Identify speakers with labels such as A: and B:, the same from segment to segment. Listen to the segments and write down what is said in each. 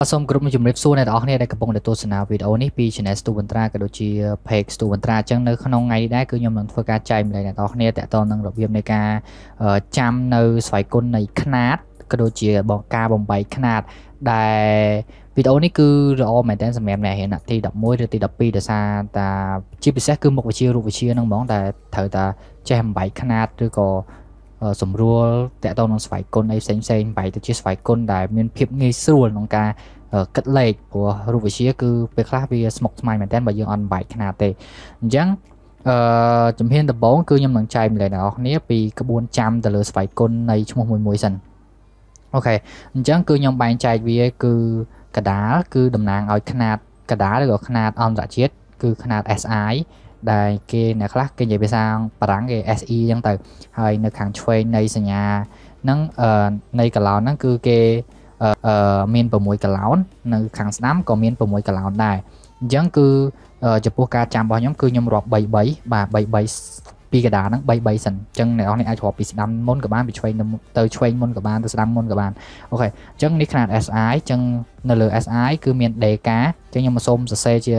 A: បាទសូមគ្រប់ជំរាបសួរអ្នកទាំងអស់គ្នាដែលកំពុងតែទស្សនាវីដេអូនេះពី Channel Stu Ventra ក៏ដូចជា Page Stu Ventra អញ្ចឹងនៅក្នុងថ្ងៃនេះដែរគឺខ្ញុំនឹងធ្វើការចែកម្លែកអ្នកទាំងអស់គ្នាតកតនឹងរបៀបនៃការចាំនៅស្វ័យគុណនៃຂະຫນាតក៏ដូចជាបងការបំបីຂະຫນាតដែលវីដេអូនេះគឺល្អមែនតើសម្រាប់អ្នករៀនអាទិទី11ឬទី12ដោយសារតាជាពិសេសគឺមុខវិជ្ជារូបវិទ្យាហ្នឹងហ្មងដែលត្រូវតាចេះបំបីຂະຫນាតឬក៏សម្រួលតកតងនឹងស្វ័យគុណអីផ្សេងផ្សេងបែរទៅជាស្វ័យគុណដែល មានភាពងាយស្រួលក្នុងការគិតលេខព្រោះរូបវិទ្យាគឺពេលខ្លះវាស្មុគស្មាញមែនតើបើយើងអត់បែកខ្នាតទេអញ្ចឹងអឺជំហានដំបូងគឺខ្ញុំនឹងចែកម្លែកអ្នកនរគ្នាពីក្បួនចាំទៅលើស្វ័យគុណនៃឈ្មោះមួយមួយសិនអូខេអញ្ចឹងគឺខ្ញុំបែងចែកវាគឺកដាលគឺតំណាងឲ្យຂະຫນາດកដាលឬក៏ຂະຫນາດអន្តរជាតិគឺຂະຫນាត SI ដែលគេអ្នកខ្លះគេនិយាយភាសាបារាំងគេ SE អញ្ចឹងទៅហើយនៅខាងឆ្វេងនៃសញ្ញាហ្នឹងនៃកឡោនហ្នឹងគឺគេមាន6កឡោន នៅ ខាងស្ដាំក៏មាន6កឡោនដែរអញ្ចឹងគឺចំពោះការចាំរបស់ខ្ញុំគឺខ្ញុំរាប់3 3បាទ3 3ពីកដាហ្នឹង3 3សិនអញ្ចឹងអ្នកនរអាចរាប់ពីស្ដាំមុនក៏បានពីឆ្វេងទៅឆ្វេងមុនក៏បានទៅស្ដាំមុនក៏បានអូខេអញ្ចឹងនេះຂະຫນາດ SI អញ្ចឹងនៅលើ SI គឺមាន DK អញ្ចឹងខ្ញុំមកសូមសរសេរជា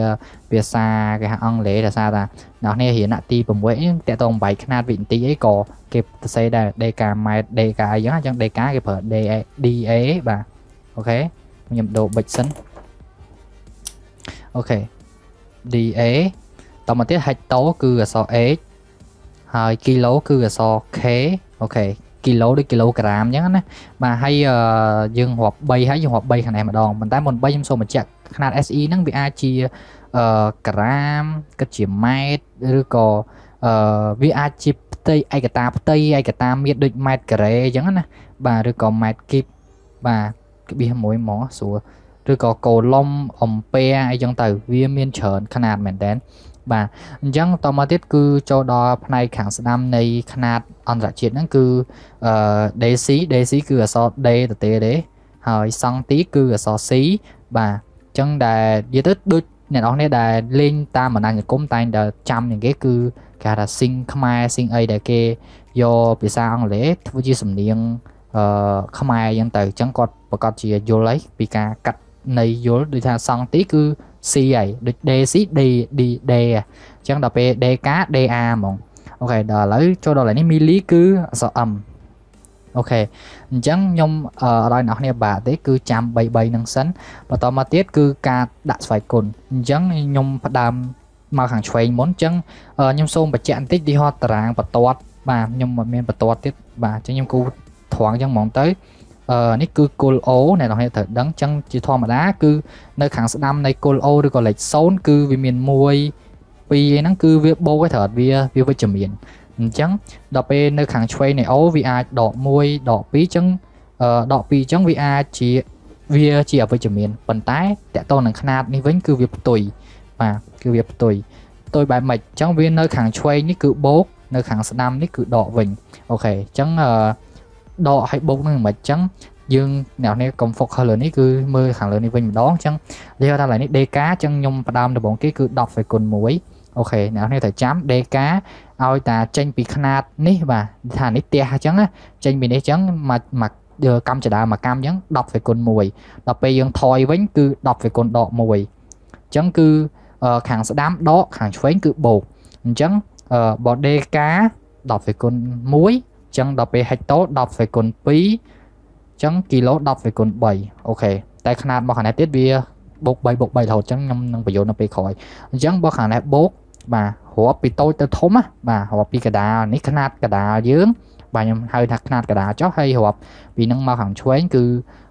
A: ភាសាគេហៅអង់គ្លេសដែលថាថាអ្នកនររៀនណាក់ទី6នេះតកតងបែកຂະຫນាតវិនាទីអីក៏គេសរសេរដែរ DK ម៉ែត្រ DK អីចឹងអញ្ចឹង DK គេប្រើ DA DA បាទអូខេខ្ញុំដូរបិចសិនអូខេ DA តមកទៀត hecto គឺអក្សរ h ហើយគីឡូគឺអក្សរ K អូខេគីឡូដូចគីឡូក្រាមអញ្ចឹងណាបាទហើយយើងរាប់3ហើយយើងរាប់3ខាងនេះម្ដងប៉ុន្តែមុន3ខ្ញុំសូមបញ្ជាក់ຂະຫນາດ SE ហ្នឹងវាអាចជាអឺក្រាមគិតជាម៉ែត្រឬក៏អឺវាអាចជាផ្ទៃឯកតាផ្ទៃឯកតាមានដូចម៉ែត្រការ៉េអញ្ចឹងណាបាទឬក៏ម៉ែត្រគីបបាទក្បៀសមួយហ្មងស្រួលឬក៏កោលុំអំពែអីចឹងទៅវាមានច្រើនຂະຫນាតមែនតើបាទអញ្ចឹងតមកទៀតគឺចូលដល់ផ្នែកខាងស្ដាំនៃຂະຫນាតអន្តរជាតិហ្នឹងគឺអឺ Daisy Daisy គឺអក្សរ D ទៅទេទេហើយសង់ទីគឺអក្សរ C បាទអញ្ចឹងដែលនិយាយទៅដូចអ្នកនរនេះដែលលេងតាមបណ្ដាញសង្គមតែងតែចាំនឹងគេគឺគេថា sing ខ្មែរ sing អីដែលគេយកភាសាអង់គ្លេសធ្វើជាសំនៀងអឺខ្មែរអញ្ចឹងទៅអញ្ចឹងគាត់ប្រកាសជាយល់ហើយពីការកាត់នៃយល់ដូចថាសង់ទីគឺ C ហើយដូច D C D D D អញ្ចឹងដល់ពេល DK DA ហ្មងអូខេដល់ឥឡូវចូលដល់ឥឡូវនេះ mili គឺអក្សរ M អូខេអញ្ចឹងខ្ញុំអរដល់អ្នកនបាទទេគឺចាំ33នឹងសិនបន្តមកទៀតគឺការដាក់ស្វ័យគុណអញ្ចឹងខ្ញុំផ្ដើមមកខាងឆ្វេងមុនអញ្ចឹងខ្ញុំសូមបញ្ជាក់បន្តិចទីហោតារាងបន្ទាត់បាទខ្ញុំមិនមានបន្ទាត់ទៀតបាទអញ្ចឹងខ្ញុំគូត្រង់អញ្ចឹងហ្មងទៅនេះគឺគោល O អ្នកនរគ្នាត្រូវដឹងចឹងជាធម្មតាគឺ នៅខាងស្ដាំនៃគោល O ឬក៏លេខ0គឺវាមាន1 2អីហ្នឹងគឺវាបូកឲ្យត្រូវវាវាវិជ្ជមានអញ្ចឹងដល់ពេលនៅខាងឆ្វេងនៃ O វាអាចដក1ដក2អញ្ចឹងដក2អញ្ចឹងវាអាចជាវាជាអវិជ្ជមានប៉ុន្តែតកតនឹងຂណាតនេះវិញគឺវាផ្ទុយបាទគឺវាផ្ទុយផ្ទុយបែបម៉េចអញ្ចឹងវានៅ ខាងឆ្វេងនេះគឺបូក នៅខាងស្ដាំនេះគឺដកវិញអូខេអញ្ចឹងអឺដកឲ្យបុកហ្នឹងមិនអញ្ចឹងយើងអ្នកនេះកុំ focus លើនេះគឺមើលខាងលើនេះវិញម្ដងអញ្ចឹងនិយាយថាឡើយនេះ DK អញ្ចឹងខ្ញុំផ្ដើមដំបូងគេគឺ10 second 1អូខេអ្នកនេះតែចាំ DK ឲ្យតាចេញពីຂະຫນាតនេះបាទថានេះផ្ទះអញ្ចឹងណាចេញពីនេះអញ្ចឹងមកមកកម្មចដាមកកម្មអញ្ចឹង10 second 1ដល់ពេលយើងថយវិញគឺ10 second ដក1អញ្ចឹងគឺខាងស្ដាំដកខាងឆ្វេងគឺបូកអញ្ចឹងបដេកា10 second 1ចឹងដល់ពេលហិចតូ10សេគុណ2អញ្ចឹងគីឡូ10សេគុណ3អូខេតែຂະຫນາດរបស់ខាងនេះទៀតវាបូក3បូក3រហូតចឹងខ្ញុំនឹងបញ្យល់នៅពេលក្រោយអញ្ចឹងបើខាងនេះបូកបាទរាប់ពីតូចទៅធំណាបាទរាប់ពីកដាលនេះຂະຫນាតកដាលយើងបាទខ្ញុំហៅថាຂະຫນាតកដាលចុះហើយរាប់ពីនឹងមកខាងឆ្វេង គឺ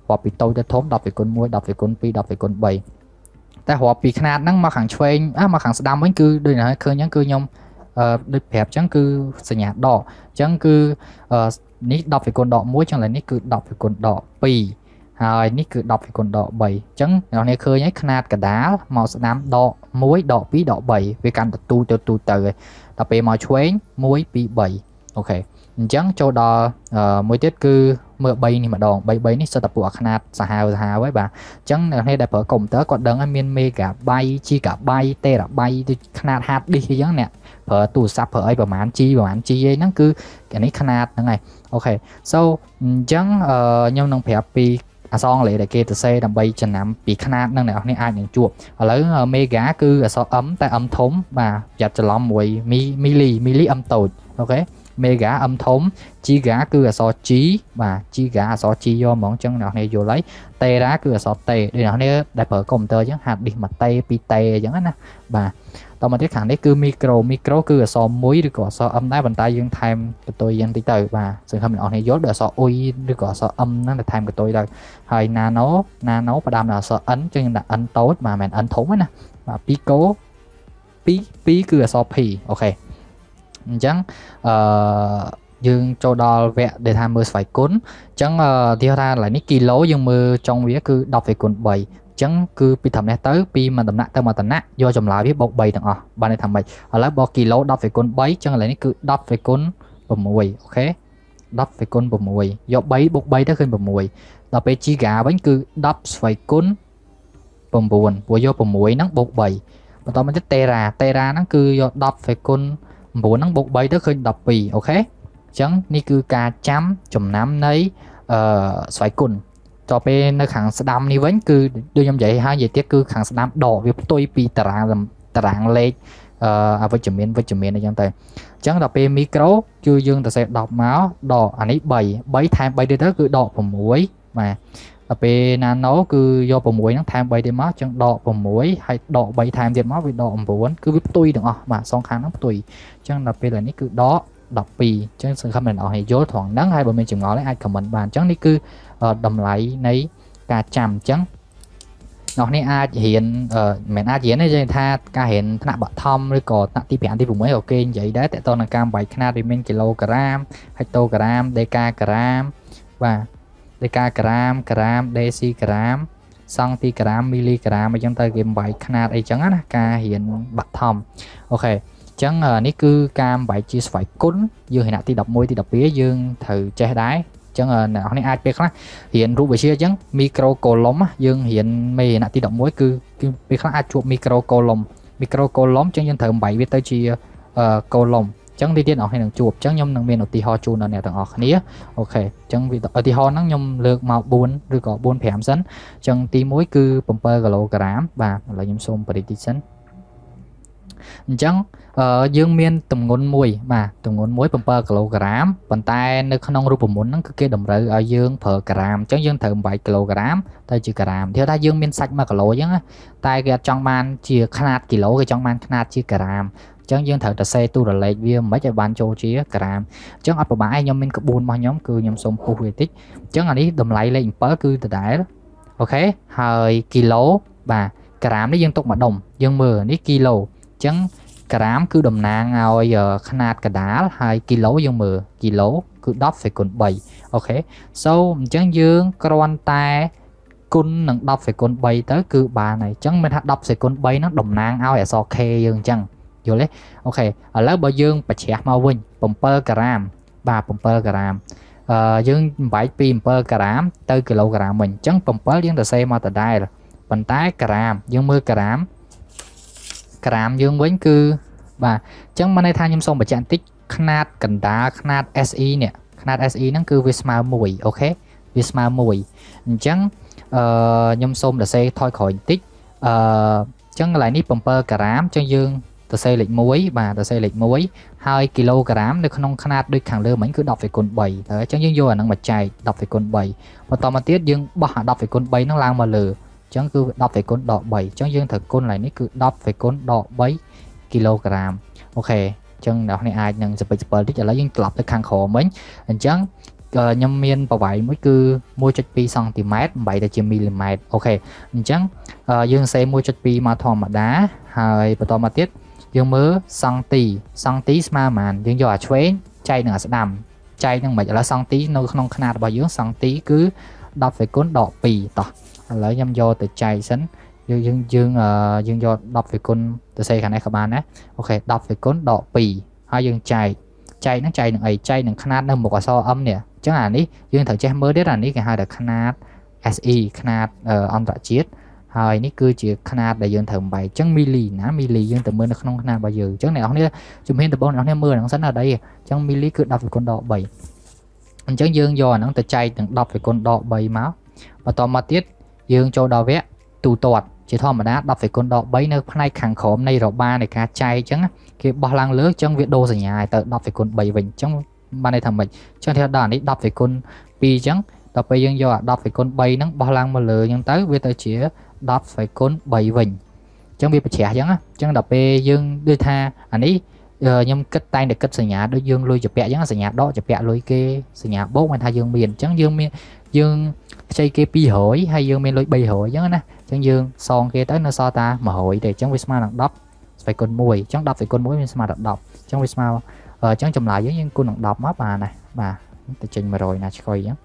A: រាប់ពីតូចទៅធំ10សេគុណ1 10សេគុណ2 10សេគុណ3តែរាប់ពីຂະຫນាតហ្នឹងមកខាងឆ្វេងមកខាងស្ដាំវិញគឺដូចណាឃើញហ្នឹងគឺខ្ញុំដូចប្រាប់អញ្ចឹងគឺសញ្ញាដកអញ្ចឹងគឺនេះ10វិគុណដក1ចឹងឡើយនេះគឺ10វិគុណដក2ហើយនេះគឺ10វិគុណដក3អញ្ចឹងអ្នកនាងឃើញហើយຂណាតកដាលមកស្ដាំដក1ដក2ដក3វាកាន់តទូទៅទូទៅហើយដល់ពេលមកឆ្វេង1 2 3អូខេអញ្ចឹងចូលដល់មួយទៀតគឺមើល3នេះម្ដង3 3នេះសិតតែពួកអាខ្នាតសាហាវសាហាវហើយបាទអញ្ចឹងអ្នកដែលប្រើកុំព្យូទ័រគាត់ដឹងហើយមាន megabyte gigabyte terabyte ដូចខ្នាត hard disk អញ្ចឹងអ្នកប្រើទូរស័ព្ទប្រើអីប្រហែល G ប្រហែល G អីហ្នឹងគឺអានេះខ្នាតហ្នឹងហើយអូខេ so អញ្ចឹងខ្ញុំនឹងប្រាប់ពីអសងលេដែលគេទៅសេដើម្បីចំណាំ ពីຂະຫນາດនឹងអ្នកនរអាចនឹងជួបឥឡូវមេហ្គាគឺអសរ M តែ M ធំបាទប្រយ័ត្នច្រឡំមួយមីលីមីលី M តូចអូខេ mega អឹមធំ giga គឺអក្សរ G បាទ giga អក្សរ G យកហ្មងអញ្ចឹងអ្នកនយល់ហើយ tera គឺអក្សរ T ដូចអ្នកនដែលប្រើកុំព្យូទ័រអញ្ចឹង hard disk មួយ T ពីរ T អញ្ចឹងណាបាទតមកទៀតខាងនេះគឺ micro micro គឺអក្សរ1ឬក៏អក្សរ m ដែរប៉ុន្តែយើងថែមកតុយយ៉ាងតិចទៅបាទសង្ឃឹមអ្នកនយល់ដូចអក្សរ u ឬក៏អក្សរ m ហ្នឹងតែថែមកតុយទៅហើយ nano nano ផ្ដើមដល់អក្សរ n អញ្ចឹងយើងដាក់ n តូចបាទមិនមែន n ធំទេណាបាទ pico 2 2គឺអក្សរ p អូខេអញ្ចឹងអឺយើងចូលដល់វគ្គដែលថាមើលស្វ័យគុណអញ្ចឹងទីថាឡើយនេះគីឡូយើងមើលចុងវាគឺ10ស្វ័យគុណ3អញ្ចឹងគឺពីត្រឹមនេះទៅពីមួយដំណាក់ទៅមួយដំណាក់យកចម្លើយវាបូក3ទាំងអស់បានន័យថាម៉េចឥឡូវបើគីឡូ10ស្វ័យគុណ3អញ្ចឹងឥឡូវនេះគឺ10ស្វ័យគុណ6អូខេ10ស្វ័យគុណ6យក3បូក3ទៅឃើញ6ដល់ពេលជីហ្គាវិញគឺ10ស្វ័យគុណ9ព្រោះយក6ហ្នឹងបូក3បន្តមកទៀតតេរ៉ាតេរ៉ាហ្នឹងគឺយក10ស្វ័យគុណ6 9ហ្នឹងបូក3ទៅឃើញ12អូខេអញ្ចឹងនេះគឺការចាំចំណាំនៃអឺស្វ័យគុណតទៅពេលនៅខាង ស្ដាំនេះវិញគឺដូចខ្ញុំនិយាយហើយនិយាយទៀតគឺខាងស្ដាំដកវាផ្ទុយពីតារាងតារាងលេខអអវិជ្ជមានវិជ្ជមានអីចឹងទៅអញ្ចឹងដល់ពេលមីក្រូគឺយើងទៅសេ10មកដកអានេះ3 3ថែម3ទៀតទៅគឺដក6បាទដល់ពេល nano គឺយក6ហ្នឹងថែម3ទៀតមកចឹងដក6ហើយដក3ថែមទៀតមកវាដក9គឺវាផ្ទុយទាំងអស់បាទសងខាងហ្នឹងផ្ទុយចឹងដល់ពេលនេះគឺដក12ចឹងសង្ឃឹមអ្នកនរឲ្យយល់ត្រង់ហ្នឹងហើយបើមានចម្ងល់អាច comment បានចឹងនេះគឺតម្លៃនៃការចាំចឹងអ្នកនេះអាចរៀនមិនអាចរៀនទេនិយាយថាការរៀនថ្នាក់បឋមឬក៏ថ្នាក់ទី5ទី6ក៏គេនិយាយដែរតើតើនឹងការបែកຂະຫນាតវាមានគីឡូក្រាមហិចតូក្រាមដេកាក្រាមបាទដូចការក្រាមក្រាមដេស៊ីក្រាមសង់ទីក្រាមមីលីក្រាមអីចឹងទៅគេបំបែកຂະຫນាតអីចឹងណាការរៀនបាត់ថំអូខេចឹងនេះគឺការបំបែកជាស្វ័យគុណយើងហេណៈទី11ទី12យើងត្រូវចេះដែរចឹងអ្នកនរអាចពេលខ្លះរៀនរូបវិទ្យាចឹងមីក្រូកូឡុំយើងរៀនមេហេណៈទី11គឺពេលខ្លះអាចជួបមីក្រូកូឡុំមីក្រូកូឡុំចឹងយើងត្រូវបំបែកវាទៅជាកូឡុំចឹងទីទៀតអ្នកនឹងជួបចឹងខ្ញុំនឹងមានឧទាហរណ៍ជូនដល់អ្នកទាំងអស់គ្នាអូខេចឹងឧទាហរណ៍ហ្នឹងខ្ញុំលើកមក4ឬក៏4 5សិនចឹងទី1គឺ7គីឡូក្រាមបាទឥឡូវខ្ញុំសូមបរិតិសិនអញ្ចឹងយើងមានទម្ងន់មួយបាទទម្ងន់មួយ7គីឡូក្រាមប៉ុន្តែនៅក្នុងរូបមន្តហ្នឹងគឺគេតម្រូវឲ្យយើងប្រើក្រាមអញ្ចឹងយើងត្រូវ8គីឡូក្រាមទៅជាក្រាមធៀបថាយើងមានសាច់1គីឡូអញ្ចឹងតែគេអត់ចង់បានជាຂະຫນាតគីឡូគេចង់បានຂະຫນាតជាក្រាមអញ្ចឹងយើងត្រូវតែសេទូរលេខវាមិនឲ្យបានចូលជាក្រាមអញ្ចឹងអត់ប្រហែលឯងខ្ញុំមានក្បួនរបស់ខ្ញុំគឺខ្ញុំសូមពុះវាតិចអញ្ចឹងអានេះតម្លៃលេខ7គឺដដែលអូខេហើយគីឡូបាទក្រាមនេះយើងទុកម្ដុំយើងមើលនេះគីឡូអញ្ចឹងក្រាមគឺតំណាងឲ្យຂະຫນាតកដាលហើយគីឡូយើងមើលគីឡូគឺ10សេគុណ3អូខេ so អញ្ចឹងយើងគ្រាន់តែគុណនឹង10សេគុណ3ទៅគឺបានហើយអញ្ចឹងមានថា10សេគុណ3ហ្នឹងតំណាងឲ្យអក្សរ K យើងអញ្ចឹងយល់ទេអូខេឥឡូវបើយើងប្រជ្រះមកវិញ7ក្រាមបាទ7ក្រាមអឺយើងបំបែកពី7ក្រាមទៅគីឡូក្រាមវិញអញ្ចឹង7យើងទៅសេមកដដែលប៉ុន្តែក្រាមយើងមើលក្រាមក្រាមយើងវិញគឺបាទអញ្ចឹងមកន័យថាខ្ញុំសូមបញ្ជាក់បន្តិចຂະຫນາດកណ្ដាលຂະຫນາດ SE នេះຂະຫນາດ SE ហ្នឹងគឺវាស្មើ1អូខេវាស្មើ1អញ្ចឹងអឺខ្ញុំសូមដសេថយក្រោយបន្តិចអឺអញ្ចឹងកន្លែងនេះ7ក្រាមអញ្ចឹងយើងសរសេរលេខ1បាទសរសេរលេខ1ហើយគីឡូក្រាមនៅក្នុងຂណាតដូចខាងលើមិញគឺ10វិគុណ3ហើយអញ្ចឹងយើងយកអានឹងមកចែក10វិគុណ3បន្តមកទៀតយើងបោះអា10វិគុណ3ហ្នឹងឡើងមកលើអញ្ចឹងគឺ10វិគុណដក3អញ្ចឹងយើងត្រូវគុណឡើយនេះគឺ10វិគុណដក3គីឡូក្រាមអូខេអញ្ចឹងអ្នកនេះអាចនឹងសិបិច7តិចឥឡូវយើងត្រឡប់ទៅខាងក្រោមវិញអញ្ចឹងខ្ញុំមានប្រវែងមួយគឺ1.2សង់ទីម៉ែត្របែរទៅជាមីលីម៉ែត្រអូខេអញ្ចឹងយើងសេ1.2មកធម្មតាហើយបន្តមកទៀត1.2យើងមើលសង់ទីសង់ទីស្មើប៉ុន្មានយើងយកអាឆ្វេងចែកនឹងអាស្ដាំចែកនឹងមិនឥឡូវសង់ទីនៅក្នុងຂະຫນាតរបស់យើង សង់ទីគឺ10សេគុណដក2តោះឥឡូវខ្ញុំយកទៅចែកសិនយើងយើងយើងយើងយក10សេគុណទៅសេខាងនេះក៏បានដែរអូខេ10សេគុណដក2ហើយយើងចែកចែកនឹងចែកនឹងអីចែកនឹងຂະຫນាតនៅមុខអក្សរ m នេះអញ្ចឹងអានេះយើងត្រូវចេះមើលទៀតអានេះគេហៅថាຂະຫນាត SE ຂະຫນាតអន្តរជាតិហើយនេះគឺជាຂະຫນາດដែលយើងត្រូវបំបែកអញ្ចឹងមីលីណាមីលីយើងទៅមើលនៅក្នុងຂະຫນາດរបស់យើងអញ្ចឹងអ្នកនរគ្នាជំហានដំបូងអ្នកនរគ្នាមើលហ្នឹងសិនណាដៃអញ្ចឹងមីលីគឺ10សេគុនដក3អញ្ចឹងយើងយកអាហ្នឹងទៅចែកទាំង10សេគុនដក3មកបន្តមកទៀតយើងចូលដល់វគ្គទូទាត់ជាធម្មតា10សេគុនដក3នៅផ្នែកខាងក្រោមនៃរបារនៃការចែកអញ្ចឹងគេបោះឡើងលើអញ្ចឹងវាដូរសញ្ញាឲ្យទៅ10សេគុន3វិញអញ្ចឹងបានន័យថាម៉េចអញ្ចឹងថាដល់នេះ10សេគុន2អញ្ចឹងដល់ពេលយើងយកអា10សេគុន3ហ្នឹងបោះឡើងមកលើអញ្ចឹងទៅវាទៅជា10ហើយកូន3វិញអញ្ចឹងវាប្រជ្រះអញ្ចឹងណាអញ្ចឹងដល់ពេលយើងដូចថាអានេះខ្ញុំគិតតែងតែគិតសញ្ញាដូចយើងលុយជពាក់អញ្ចឹងសញ្ញាដកជពាក់លុយគេសញ្ញាបូកមិនថាយើងមានអញ្ចឹងយើងមានយើងខ្ចីគេ200ហើយយើងមានលុយ300អញ្ចឹងណាអញ្ចឹងយើងសងគេទៅនៅសល់តា100ទេអញ្ចឹងវាស្មើនឹង10ស្វ័យគុណ1អញ្ចឹង10ស្វ័យគុណ1វាស្មើដល់10អញ្ចឹងវាស្មើអញ្ចឹងចម្លើយយើងយើងគុណនឹង10មកបានណាបាទទៅចេញ100ណាឆ្កុយអញ្ចឹង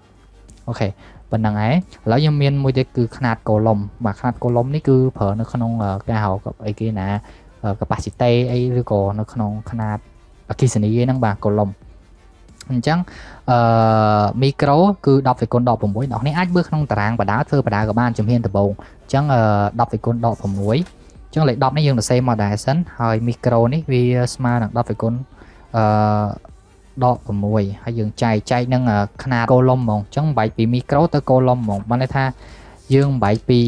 A: អូខេប៉ុណ្្នឹងហើយឥឡូវយើងមានមួយទៀតគឺຂະຫນາດកូឡុំបាទຂະຫນາດកូឡុំនេះគឺប្រើនៅក្នុងការហៅអីគេណា capacity អីឬក៏នៅក្នុងຂະຫນາດអគិសនីហ្នឹងបាទកូឡុំអញ្ចឹងអឺមីក្រូគឺ10សេគុន16អ្នកនេះអាចមើលក្នុងតារាងបដាធ្វើបដាក៏បានជំហានដំបូងអញ្ចឹង10សេគុន16អញ្ចឹងលេខ10នេះយើងសរសេរមកដែរសិន ហើយមីក្រូនេះវាស្មើនឹង10សេគុនអឺដក6ហើយយើងចែកចែកនឹងຂະຫນາດកូឡុំហ្មងអញ្ចឹងបែកពីមីក្រូទៅកូឡុំហ្មងបានន័យថាយើងបែកពី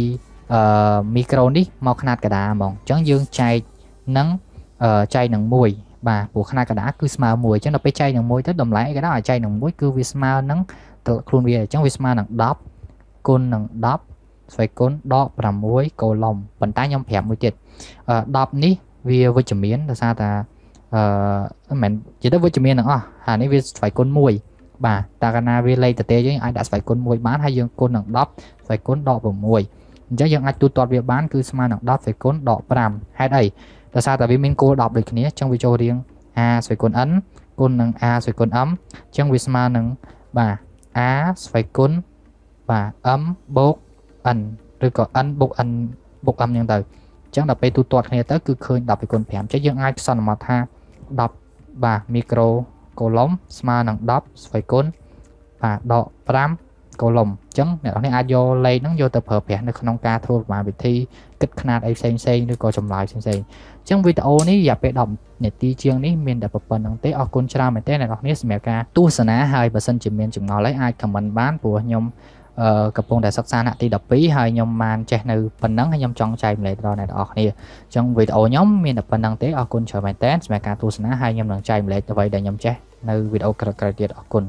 A: អឺមីក្រូនេះមកຂະຫນາດកដាហ្មងអញ្ចឹងយើងចែកនឹងចែកនឹង1បាទព្រោះຂະຫນາດកដាគឺស្មើ1អញ្ចឹងដល់ពេលចែកនឹង1ទៅតម្លៃឯកដាឲ្យចែកនឹង1គឺវាស្មើនឹងខ្លួនវាអញ្ចឹងវាស្មើនឹង10គុណនឹង10ស្វ័យគុណដក6កូឡុំប៉ុន្តែខ្ញុំប្រាប់មួយទៀត10នេះវាវិជ្ជមានដោយសារថាអឺមិនជាទៅវិជ្ជមានទាំងអស់ហើយនេះវាស្វ័យគុណមួយបាទតើកាលណាវាលេខតេយើងអាចដាក់ស្វ័យគុណមួយបានហើយយើងគុណនឹង10ស្វ័យគុណដក6អញ្ចឹងយើងអាចទូទាត់វាបានគឺស្មើនឹង10ស្វ័យគុណដក5ហេតុអីដោយសារតែវាមានគោល10ដូចគ្នាអញ្ចឹងវាចូលរៀង a ស្វ័យគុណ n គុណនឹង a ស្វ័យគុណ m អញ្ចឹងវាស្មើនឹងបាទ a ស្វ័យគុណបាទ m បូក n ឬក៏ n បូក n បូក m ហ្នឹងទៅអញ្ចឹងដល់ពេលទូទាត់គ្នាទៅគឺឃើញ10ស្វ័យគុណ5អញ្ចឹងយើងអាចសន្មតថា10បាទមីក្រូកូឡុំស្មើនឹង10ស្វ័យគុណបាទដក5កូឡុំអញ្ចឹងអ្នកនរនេះអាចយកលេខហ្នឹងយកទៅប្រើប្រាស់នៅក្នុងការធ្វើប្រមាណវិធីគិតຂະຫນាតអីផ្សេងផ្សេងឬក៏ចម្លើយផ្សេងផ្សេងអញ្ចឹងវីដេអូនេះរយៈពេល10នាទីជាងនេះមានតែប៉ុណ្្នឹងទេអរគុណច្រើនមែនទែនអ្នកនរនេះសម្រាប់ការទស្សនាហើយបើសិនជាមានចម្ងល់អីអាចខមមិនបានព្រោះខ្ញុំកំពុងតែសិក្សាថ្នាក់ទី12ហើយខ្ញុំបានចេះនៅប៉ុណ្ណឹងហើយខ្ញុំចង់ចែកម្លែកដល់អ្នកទាំងអស់គ្នាអញ្ចឹងវីដេអូខ្ញុំមានតែប៉ុណ្ណឹងទេអរគុណច្រើនមែនតើសម្រាប់ការទស្សនាហើយខ្ញុំនឹងចែកម្លែកអ្វីដែលខ្ញុំចេះនៅវីដេអូក្រោយៗទៀតអរគុណ